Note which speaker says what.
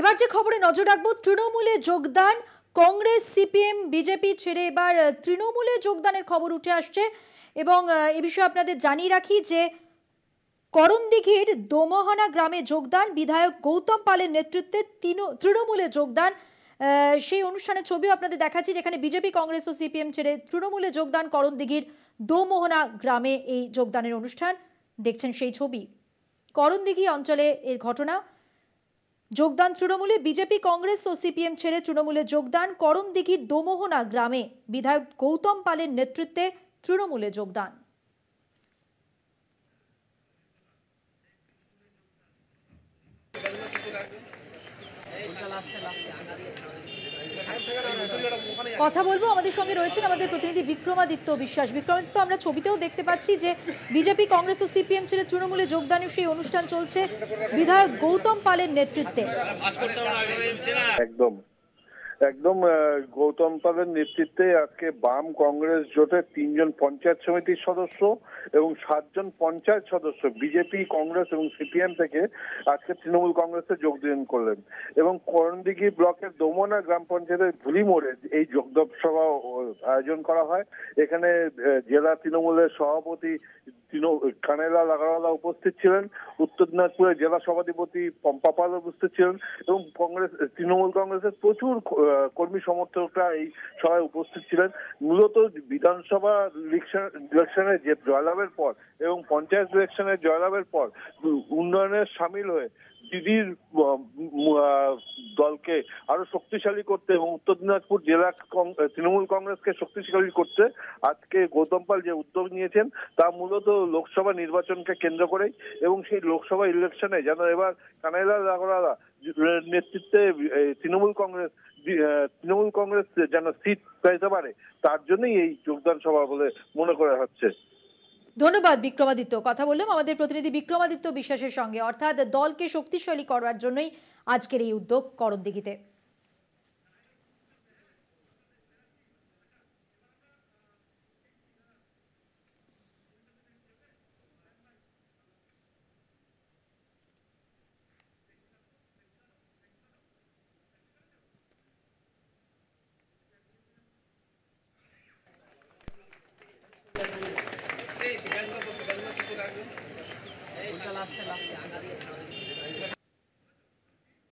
Speaker 1: এবার যে খবরে নজর রাখবো তৃণমূলে যোগদান কংগ্রেস সিপিএম বিজেপি ছেড়ে এবার তৃণমূলে যোগদানের খবর উঠে আসছে এবং এ বিষয়ে আপনাদের জানিয়ে রাখি যে করণদিঘির দোমহানা গ্রামে যোগদান বিধায়ক গৌতম পালের নেতৃত্বে তৃণমূলে যোগদান সেই অনুষ্ঠানের ছবিও আপনাদের দেখাচ্ছি যেখানে বিজেপি কংগ্রেস ও সিপিএম ছেড়ে তৃণমূলে যোগদান করণদিঘির দোমোহনা গ্রামে এই যোগদানের অনুষ্ঠান দেখছেন সেই ছবি করণদিঘি অঞ্চলে এর ঘটনা যোগদান তৃণমূলে বিজেপি কংগ্রেস ও সিপিএম ছেড়ে তৃণমূলে যোগদান করণদিঘির দোমোহনা গ্রামে বিধায়ক গৌতম পালের নেতৃত্বে তৃণমূলে যোগদান কথা বলবো আমাদের সঙ্গে রয়েছেন আমাদের প্রতিনিধি বিক্রমাদিত্য বিশ্বাস বিক্রমাদিত্য আমরা ছবিতেও দেখতে পাচ্ছি যে বিজেপি কংগ্রেস ও সিপিএম ছেড়ে তৃণমূলে যোগদানের সেই অনুষ্ঠান চলছে বিধায়ক গৌতম পালের নেতৃত্বে
Speaker 2: একদম একদম গৌতম পালের নেতৃত্বে আজকে বাম কংগ্রেস জোটে তিনজন পঞ্চায়েত সমিতির সদস্য এবং সাতজন পঞ্চায়েত সদস্য বিজেপি কংগ্রেস এবং সিপিএম থেকে আজকে তৃণমূল কংগ্রেসে যোগদান করলেন এবং করণদিঘি ব্লকের দোমনা গ্রাম পঞ্চায়েতের মোড়ে এই যোগদব সভা আয়োজন করা হয় এখানে জেলা তৃণমূলের সভাপতি কানেলা আগারওয়ালা উপস্থিত ছিলেন উত্তর দিনাজপুরের জেলা সভাধিপতি পম্পা পাল উপস্থিত ছিলেন এবং কংগ্রেস তৃণমূল কংগ্রেসের প্রচুর কর্মী সমর্থকরা এই সভায় উপস্থিত ছিলেন মূলত বিধানসভা ইলেকশনে জয়লাভের পর এবং পঞ্চায়েত ইলেকশনের জয়লাভের পর উন্নয়নের সামিল হয়ে চিরির দলকে আরো শক্তিশালী করতে এবং উত্তর দিনাজপুর জেলা তৃণমূল কংগ্রেসকে শক্তিশালী করতে আজকে গৌতম পাল যে উদ্যোগ নিয়েছেন তা মূলত লোকসভা নির্বাচনকে কেন্দ্র করেই এবং সেই লোকসভা ইলেকশনে যেন এবার কানাইলাল রাগরালা নেতৃত্বে তৃণমূল কংগ্রেস তৃণমূল কংগ্রেস যেন সিট চাইতে পারে তার জন্যই এই যোগদান সভা বলে মনে করা হচ্ছে
Speaker 1: ধন্যবাদ বিক্রমাদিত্য কথা বললাম আমাদের প্রতিনিধি বিক্রমাদিত্য বিশ্বাসের সঙ্গে অর্থাৎ দলকে শক্তিশালী করার জন্যই আজকের এই উদ্যোগ করণদিঘিতে la stella.